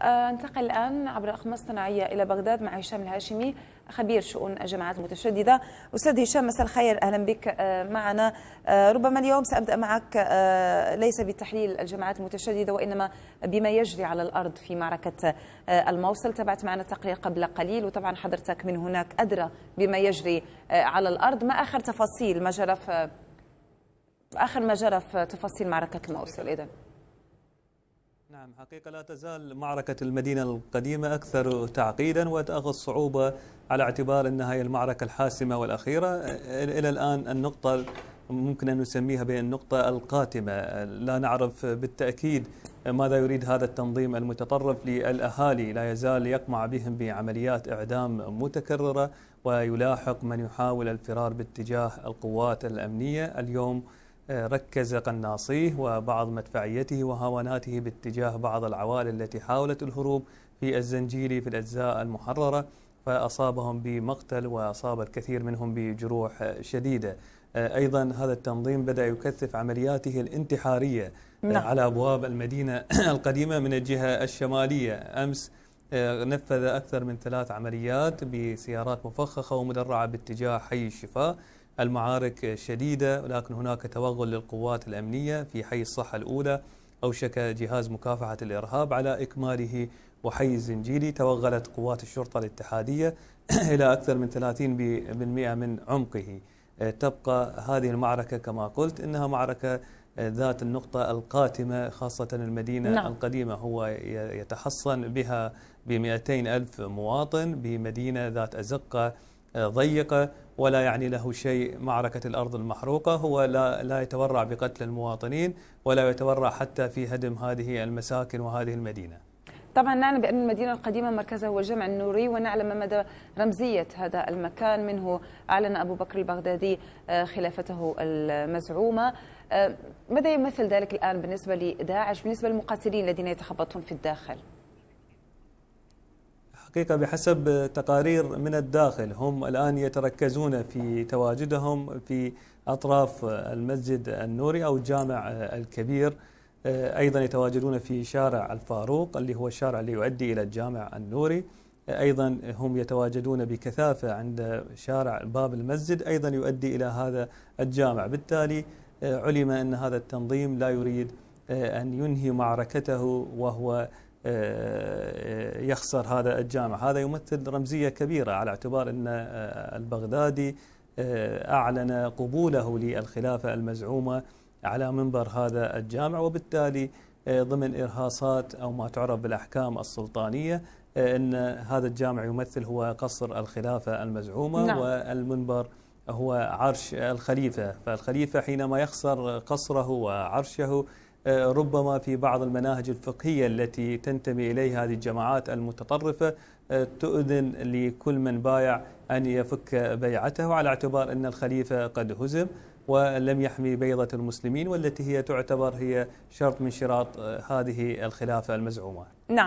انتقل آه، الآن عبر أقمار الصناعية إلى بغداد مع هشام الهاشمي خبير شؤون الجماعات المتشددة أستاذ هشام مساء الخير أهلا بك آه، معنا آه، ربما اليوم سأبدأ معك ليس بتحليل الجماعات المتشددة وإنما بما يجري على الأرض في معركة الموصل تابعت معنا تقرير قبل قليل وطبعا حضرتك من هناك أدرى بما يجري على الأرض ما آخر تفاصيل ما جرى في آخر ما جرى في تفاصيل معركة الموصل إذن نعم حقيقة لا تزال معركة المدينة القديمة أكثر تعقيدا وتأخذ صعوبة على اعتبار أنها هي المعركة الحاسمة والأخيرة إلى الآن النقطة ممكن أن نسميها بين النقطة القاتمة لا نعرف بالتأكيد ماذا يريد هذا التنظيم المتطرف للأهالي لا يزال يقمع بهم بعمليات إعدام متكررة ويلاحق من يحاول الفرار باتجاه القوات الأمنية اليوم ركز قناصيه وبعض مدفعيته وهواناته باتجاه بعض العوائل التي حاولت الهروب في الزنجيلي في الأجزاء المحررة فأصابهم بمقتل وأصاب الكثير منهم بجروح شديدة آه، أيضا هذا التنظيم بدأ يكثف عملياته الانتحارية آه، نعم. على أبواب المدينة القديمة من الجهة الشمالية أمس آه، نفذ أكثر من ثلاث عمليات بسيارات مفخخة ومدرعة باتجاه حي الشفاء المعارك شديدة ولكن هناك توغل للقوات الأمنية في حي الصحة الأولى أوشك جهاز مكافحة الإرهاب على إكماله وحي الزنجيلي توغلت قوات الشرطة الاتحادية إلى أكثر من 30% من عمقه تبقى هذه المعركة كما قلت إنها معركة ذات النقطة القاتمة خاصة المدينة نعم. القديمة هو يتحصن بها ب ألف مواطن بمدينة ذات أزقة ضيقة ولا يعني له شيء معركة الأرض المحروقة هو لا, لا يتورع بقتل المواطنين ولا يتورع حتى في هدم هذه المساكن وهذه المدينة طبعا نعلم بأن المدينة القديمة مركزها هو الجمع النوري ونعلم مدى رمزية هذا المكان منه أعلن أبو بكر البغدادي آه، خلافته المزعومة آه، ماذا يمثل ذلك الآن بالنسبة لداعش بالنسبة للمقاتلين الذين يتخبطون في الداخل؟ الحقيقة بحسب تقارير من الداخل هم الآن يتركزون في تواجدهم في أطراف المسجد النوري أو الجامع الكبير آه، أيضا يتواجدون في شارع الفاروق اللي هو الشارع اللي يؤدي إلى الجامع النوري آه، أيضا هم يتواجدون بكثافة عند شارع باب المسجد أيضا يؤدي إلى هذا الجامع بالتالي آه، علم أن هذا التنظيم لا يريد أن ينهي معركته وهو آه، آه، يخسر هذا الجامع هذا يمثل رمزية كبيرة على اعتبار أن آه، البغدادي أعلن قبوله للخلافة المزعومة على منبر هذا الجامع وبالتالي ضمن إرهاصات أو ما تعرف بالأحكام السلطانية أن هذا الجامع يمثل هو قصر الخلافة المزعومة نعم. والمنبر هو عرش الخليفة فالخليفة حينما يخسر قصره وعرشه آه، ربما في بعض المناهج الفقهية التي تنتمي إليها هذه الجماعات المتطرفة آه، تؤذن لكل من بايع أن يفك بيعته على اعتبار أن الخليفة قد هزم ولم يحمي بيضة المسلمين والتي هي تعتبر هي شرط من شراط آه، هذه الخلافة المزعومة نعم